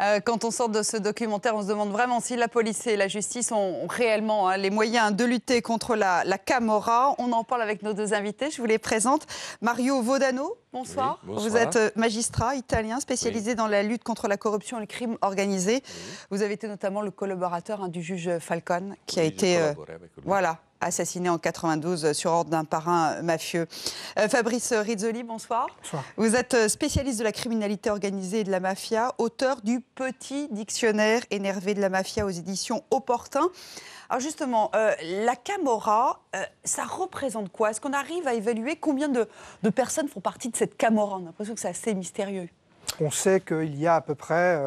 Euh, quand on sort de ce documentaire, on se demande vraiment si la police et la justice ont réellement hein, les moyens de lutter contre la, Camorra. On en parle avec nos deux invités. Je vous les présente. Mario Vodano, Bonsoir. Vous êtes euh, magistrat italien spécialisé dans la lutte contre la corruption et le crime organisé. Vous avez été notamment le collaborateur hein, du juge Falcone qui a été euh, voilà, assassiné en 92 sur ordre d'un parrain mafieux. Euh, Fabrice Rizzoli, bonsoir. Vous êtes euh, spécialiste de la criminalité organisée et de la mafia, auteur du Petit Dictionnaire énervé de la mafia aux éditions Opportun. Alors justement, euh, la Camorra, ça représente quoi Est-ce qu'on arrive à évaluer combien de, de, personnes font partie de cette Camorra On a l'impression que c'est assez mystérieux. On sait qu'il y a à peu près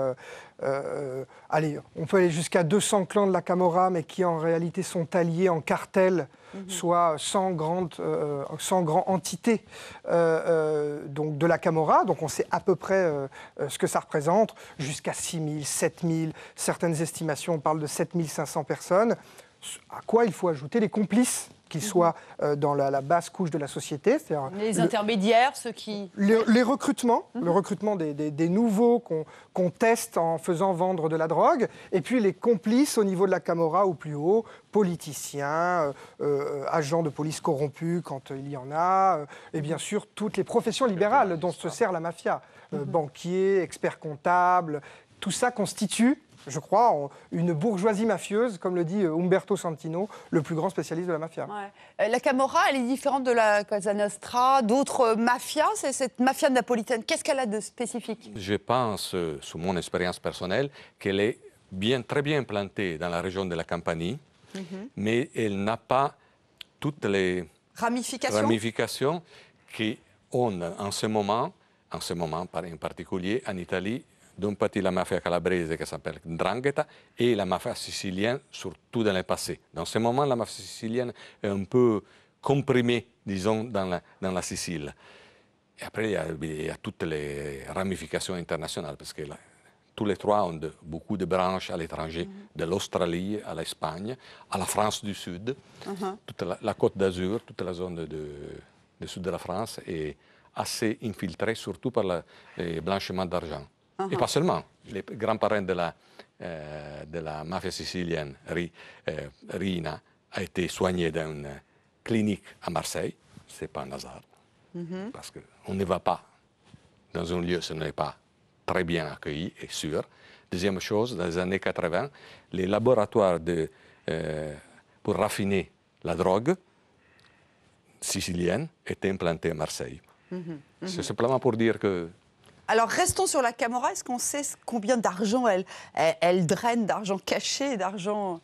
euh, allez, on peut aller jusqu'à 200 clans de la Camorra, mais qui en réalité sont alliés en cartel, mhm. soit 100 grandes, euh, entités euh, donc de la Camorra. Donc on sait à peu près ce que ça représente, jusqu'à 6000, 7000, Certaines estimations parlent de 7500 personnes. À quoi il faut ajouter les complices qu'ils soient mhm. euh, dans la, basse couche de la société. Les intermédiaires, ceux qui... les, recrutements, mhm. le recrutement des, nouveaux qu'on teste en faisant vendre de la drogue, et puis les complices au niveau de la Camorra au plus haut, politiciens, euh, euh, agents de police corrompus quand il y en a, et bien mhm. sûr toutes les professions libérales dont se sert la mafia, banquiers, experts comptables, tout ça constitue je crois, une bourgeoisie mafieuse, comme le dit euh, Umberto Santino, le plus grand spécialiste de la mafia. Euh, la Camorra, elle est différente de la Cosa Nostra, d'autres euh, mafias, cette mafia napolitaine. Qu'est-ce qu'elle a de spécifique Je pense, sous mon expérience personnelle, qu'elle est bien, très bien plantée dans la région de la Campanie, mhm. mais elle n'a pas toutes les ramifications, ramifications qui ont en ce moment en ce moment en particulier en Italie d'un parti la mafia calabrese qui s'appelle Drangheta et la mafia sicilienne, surtout dans le passé. Dans ce moment, la mafia sicilienne est un peu comprimée, disons, dans la, dans la Sicile. Et après, il y, a, toutes les ramifications internationales, parce que tous les trois ont beaucoup de branches à l'étranger, mhm. de l'Australie à l'Espagne, à la France du Sud, uh-huh. toute la, côte d'Azur, toute la zone du de, sud de la France est assez infiltrée, surtout par le blanchiment d'argent. Et pas seulement. Les grands-parents de, la, euh, mafia sicilienne, euh, Rina, a été soigné dans une clinique à Marseille. Ce n'est pas un hasard. Mhm. parce que Parce qu'on ne va pas dans un lieu, ce n'est pas très bien accueilli et sûr. Deuxième chose, dans les années 80, les laboratoires de, euh, pour raffiner la drogue sicilienne étaient implantés à Marseille. Mhm. C'est mhm. simplement pour dire que alors restons sur la Camorra. Est-ce qu'on sait combien d'argent elle, draine, d'argent caché, d'argent...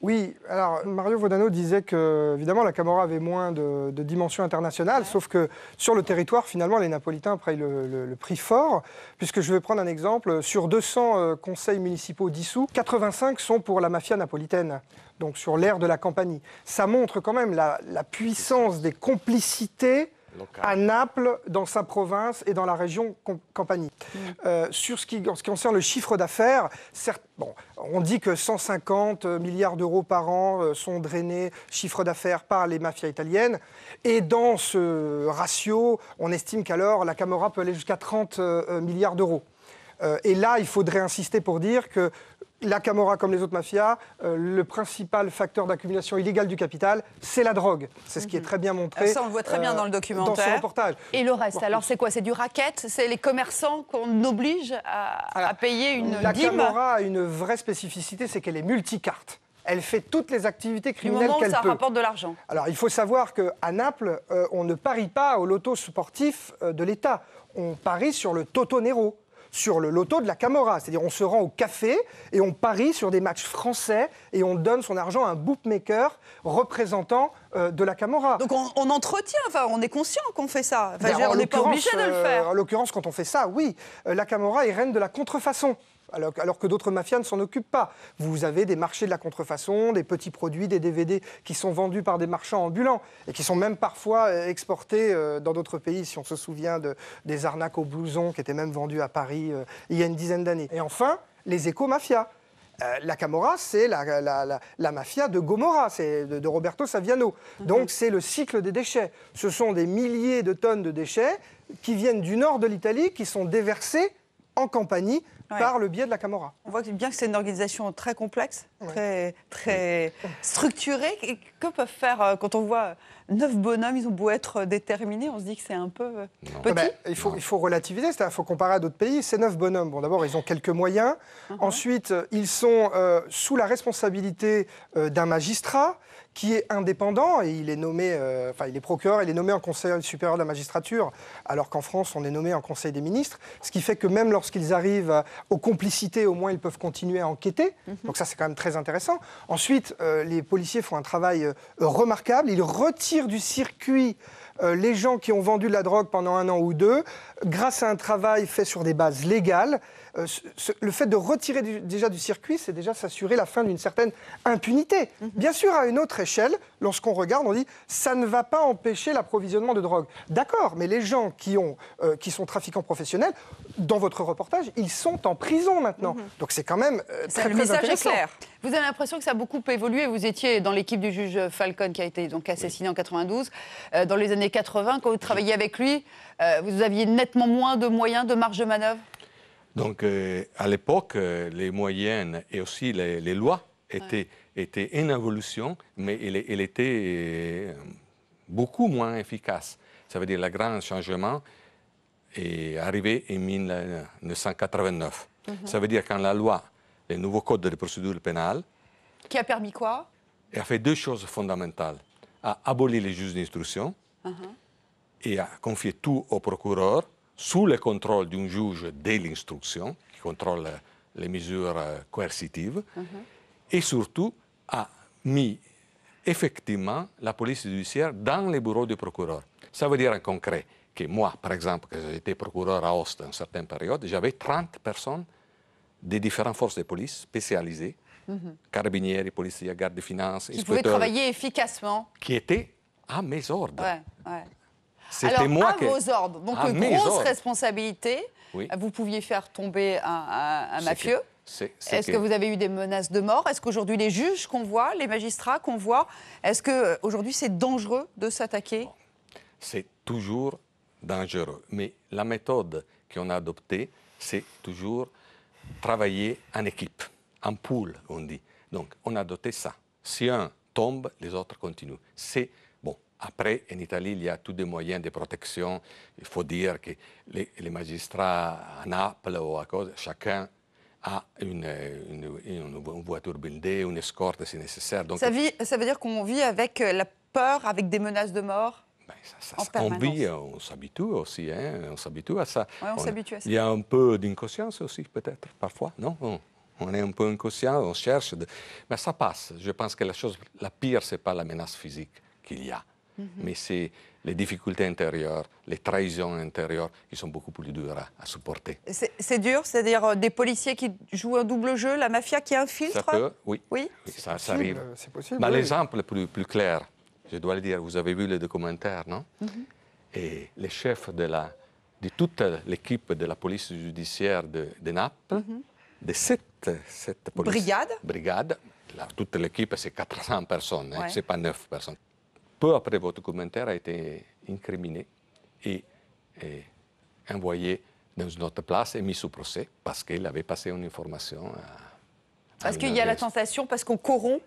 Oui, alors Mario Vodano disait que, évidemment, la Camorra avait moins de, dimension internationale, sauf que sur le territoire, finalement, les Napolitains prennent le, prix fort, puisque je vais prendre un exemple. Sur 200 euh, conseils municipaux dissous, 85 sont pour la mafia napolitaine, donc sur l'ère de la campagne. Ça montre quand même la puissance des complicités à Naples, dans sa province et dans la région Campanie. Mm. Euh, sur ce qui, en ce qui concerne le chiffre d'affaires, certes, bon, on dit que 150 milliards d'euros par an euh, sont drainés chiffre d'affaires par les mafias italiennes. Et dans ce ratio, on estime qu'alors la Camorra peut aller jusqu'à 30 euh, milliards d'euros. et là, il faudrait insister pour dire que la Camorra, comme les autres mafias, euh, le principal facteur d'accumulation illégale du capital, c'est la drogue. C'est ce qui est mhm. très bien montré. Ça, on le voit très bien euh, dans le documentaire. Dans ce reportage. Et le reste, alors c'est quoi C'est du racket C'est les commerçants qu'on oblige à, payer une la La Camorra a une vraie spécificité, c'est qu'elle est multicarte. Elle fait toutes les activités criminelles qu'elle peut. ça rapporte de l'argent. Alors, il faut savoir qu'à Naples, euh, on ne parie pas au loto sportif de l'État. On parie sur le Toto Nero sur le loto de la Camorra. C'est-à-dire on se rend au café et on parie sur des matchs français et on donne son argent à un bookmaker représentant euh, de la Camorra. Donc on, entretient, enfin on est conscient qu'on fait ça. Ben, pas en l'occurrence, quand on fait ça, oui, euh, la Camorra est reine de la contrefaçon alors, que d'autres mafias ne s'en occupent pas. Vous avez des marchés de la contrefaçon, des petits produits, des DVD qui sont vendus par des marchands ambulants et qui sont même parfois euh, exportés euh, dans d'autres pays, si on se souvient des arnaques aux blousons qui étaient même vendues à Paris euh, il y a une dizaine d'années. Et enfin, les éco-mafias. la Camorra, c'est la, mafia de Gomorra, c'est de, Roberto Saviano. Donc c'est le cycle des déchets. Ce sont des milliers de tonnes de déchets qui viennent du nord de l'Italie, qui sont déversés en Campanie par le biais de la Camorra. On voit bien que c'est une organisation très complexe, très, très structurée. Et que peuvent faire euh, quand on voit euh, neuf bonhommes, ils ont beau être euh, déterminés, on se dit que c'est un peu petit. Eh ben, il, faut, il faut relativiser, il faut comparer à d'autres pays. Ces neuf bonhommes, bon, d'abord, ils ont quelques moyens. Uh-huh. Ensuite, ils sont sous la responsabilité d'un magistrat qui est indépendant et il est nommé, euh, enfin il est procureur, il est nommé en Conseil supérieur de la magistrature, alors qu'en France on est nommé en Conseil des ministres, ce qui fait que même lorsqu'ils arrivent euh, aux complicités, au moins ils peuvent continuer à enquêter. Mhm. Donc ça c'est quand même très intéressant. Ensuite, euh, les policiers font un travail remarquable, ils retirent du circuit euh, les gens qui ont vendu de la drogue pendant un an ou deux, grâce à un travail fait sur des bases légales, euh, le fait de retirer déjà du circuit, c'est déjà s'assurer la fin d'une certaine impunité. Mhm. Bien sûr, à une autre échelle, lorsqu'on regarde, on dit ça ne va pas empêcher l'approvisionnement de drogue. D'accord, mais les gens qui, euh, sont trafiquants professionnels, dans votre reportage, ils sont en prison maintenant. Mhm. Donc c'est quand même très, le message Est clair. Vous avez l'impression que ça a beaucoup évolué. Vous étiez dans l'équipe du juge Falcon qui a été donc assassiné en 92. Euh, dans les années 80, quand vous travailliez avec lui, euh, vous aviez nettement moins de moyens, de marge de manœuvre Donc euh, à l'époque, les moyens et aussi les, lois étaient, étaient en évolution, mais elles, étaient beaucoup moins efficaces. Ça veut dire le grand changement est arrivé en 1989. Mhm. Ça veut dire quand la loi le nouveau code de procédure pénale. Qui a permis quoi Il a fait deux choses fondamentales. A aboli les juges d'instruction uh-huh. et a confié tout au procureur sous le contrôle d'un juge dès l'instruction qui contrôle euh, les mesures euh, coercitives. Uh-huh. Et surtout, a mis effectivement la police judiciaire dans les bureaux du procureur. Ça veut dire en concret que moi, par exemple, que j'étais procureur à Ost en une certaine période, j'avais 30 personnes des différentes forces de police spécialisées, carabinières, mhm. carabiniers, policiers, gardes de finances, qui pouvaient travailler efficacement, qui étaient à mes ordres. Ouais, C'était moi à vos ordres. Donc, une grosse responsabilité. Vous pouviez faire tomber un, mafieux. Est-ce que... Est, que... vous avez eu des menaces de mort Est-ce qu'aujourd'hui les juges qu'on voit, les magistrats qu'on voit, est-ce que euh, aujourd'hui c'est dangereux de s'attaquer C'est toujours dangereux, mais la méthode qu'on a adoptée, c'est toujours travailler en équipe, en poule, on dit. Donc, on a doté ça. Si un tombe, les autres continuent. C'est bon. Après, en Italie, il y a tous des moyens de protection. Il faut dire que les, magistrats à Naples ou à cause, chacun a une, voiture blindée, une escorte si nécessaire. ça veut dire qu'on vit avec euh, la peur, avec des menaces de mort on, ben, vit, on s'habitue aussi, hein, on s'habitue à ça. on, Il y a un peu d'inconscience aussi, peut-être, parfois, non on, est un peu inconscient, on cherche. Mais ça passe. Je pense que la chose la pire, ce n'est pas la menace physique qu'il y a, mhm. mais c'est les difficultés intérieures, les trahisons intérieures qui sont beaucoup plus dures à, supporter. C'est dur, c'est-à-dire euh, des policiers qui jouent un double jeu, la mafia qui infiltre ça peut, Oui, oui. ça, arrive. Euh, c'est possible. l'exemple plus, plus clair, je dois le dire, vous avez vu le documentaire, non mhm. Et les chefs de, la, de toute l'équipe de la police judiciaire de, de Naples, mhm. de cette, cette police, brigade, brigade toute l'équipe, c'est 400 personnes, hein, c'est pas 9 personnes. Peu après votre documentaire a été incriminé et, envoyé dans une autre place et mis sous procès parce qu'il avait passé une information à... Parce qu'il y a la tentation, parce qu'on corrompt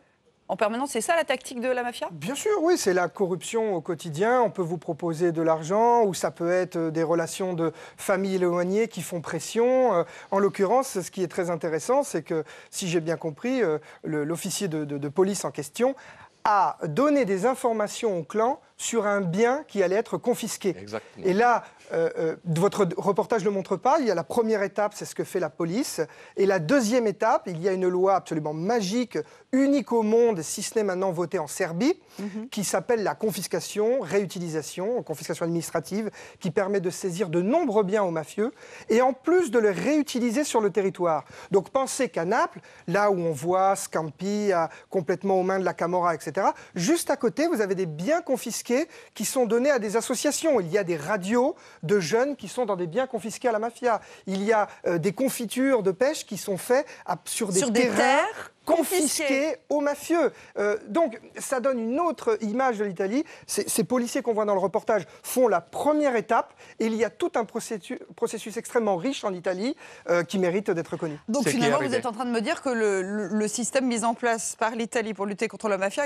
en permanence, c'est ça la tactique de la mafia Bien sûr, oui, c'est la corruption au quotidien. On peut vous proposer de l'argent ou ça peut être euh, des relations de famille éloignées qui font pression. Euh, en l'occurrence, ce qui est très intéressant, c'est que, si j'ai bien compris, euh, l'officier de, police en question a donné des informations au clan sur un bien qui allait être confisqué. Exactement. Et là, euh, euh, votre reportage ne le montre pas. Il y a la première étape, c'est ce que fait la police. Et la deuxième étape, il y a une loi absolument magique, unique au monde, si ce n'est maintenant votée en Serbie, mhm. qui s'appelle la confiscation, réutilisation, confiscation administrative, qui permet de saisir de nombreux biens aux mafieux et en plus de les réutiliser sur le territoire. Donc pensez qu'à Naples, là où on voit Scampi complètement aux mains de la Camorra, etc., juste à côté, vous avez des biens confisqués qui sont donnés à des associations. Il y a des radios de jeunes qui sont dans des biens confisqués à la mafia. Il y a euh, des confitures de pêche qui sont faites sur des, terres confisqués aux mafieux. Euh, donc ça donne une autre image de l'Italie. Ces policiers qu'on voit dans le reportage font la première étape et il y a tout un processus, extrêmement riche en Italie euh, qui mérite d'être connu. Donc finalement, vous êtes en train de me dire que le, système mis en place par l'Italie pour lutter contre la mafia,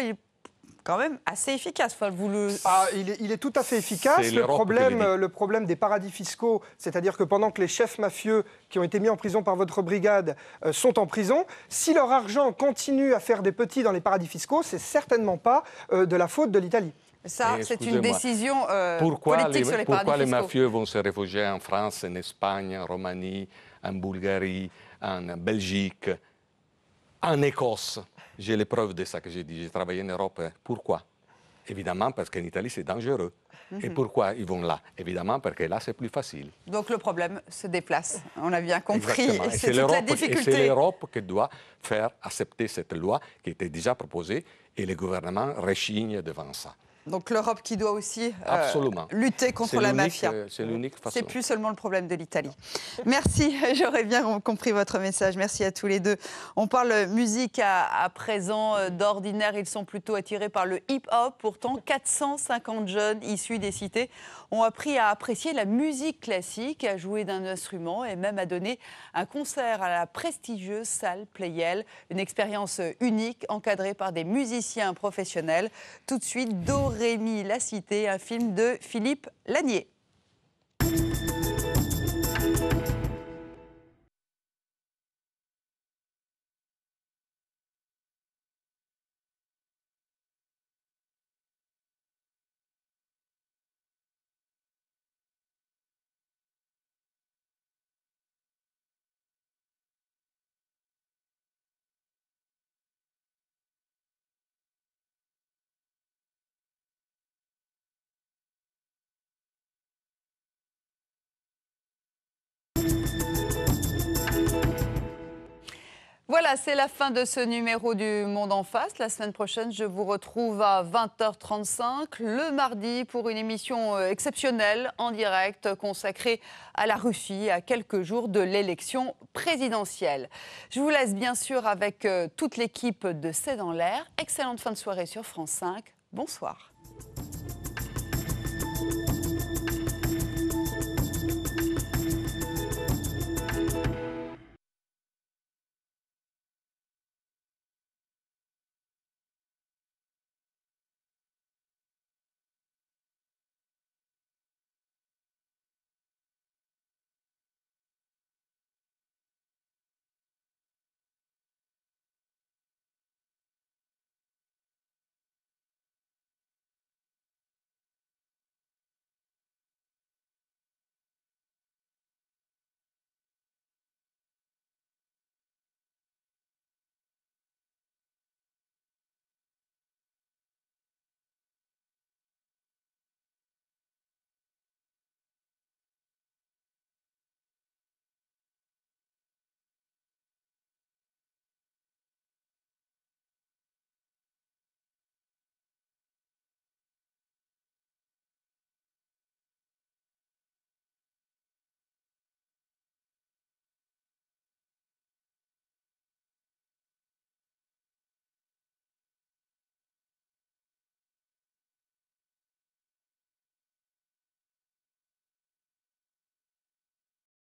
quand même assez efficace. vous le... Ah, il, est, tout à fait efficace. Le problème, le problème des paradis fiscaux, c'est-à-dire que pendant que les chefs mafieux qui ont été mis en prison par votre brigade euh, sont en prison, si leur argent continue à faire des petits dans les paradis fiscaux, c'est certainement pas euh, de la faute de l'Italie. Ça, eh, c'est une décision euh, politique pourquoi les, sur les Pourquoi les mafieux vont se réfugier en France, en Espagne, en Roumanie, en Bulgarie, en Belgique, en Écosse j'ai les preuves de ça que j'ai dit. J'ai travaillé en Europe. Pourquoi Évidemment, parce qu'en Italie, c'est dangereux. Et mhm. pourquoi ils vont là Évidemment, parce que là, c'est plus facile. Donc le problème se déplace. On a bien compris. C'est l'Europe qui doit faire accepter cette loi qui était déjà proposée et le gouvernement réchigne devant ça. Donc l'Europe qui doit aussi euh, lutter contre la mafia. Euh, c'est l'unique façon. C'est plus seulement le problème de l'Italie. Merci, j'aurais bien compris votre message. Merci à tous les deux. On parle musique à, à présent. Euh, d'ordinaire, ils sont plutôt attirés par le hip-hop. Pourtant, 450 jeunes issus des cités ont appris à apprécier la musique classique, à jouer d'un instrument et même à donner un concert à la prestigieuse salle Playel. Une expérience unique encadrée par des musiciens professionnels. Tout de suite, Doré Rémi, La Cité, un film de Philippe Lanier. Voilà, c'est la fin de ce numéro du Monde en face. La semaine prochaine, je vous retrouve à 20h35 le mardi pour une émission euh, exceptionnelle en direct consacrée à la Russie à quelques jours de l'élection présidentielle. Je vous laisse bien sûr avec euh, toute l'équipe de C'est dans l'air. Excellente fin de soirée sur France 5. Bonsoir.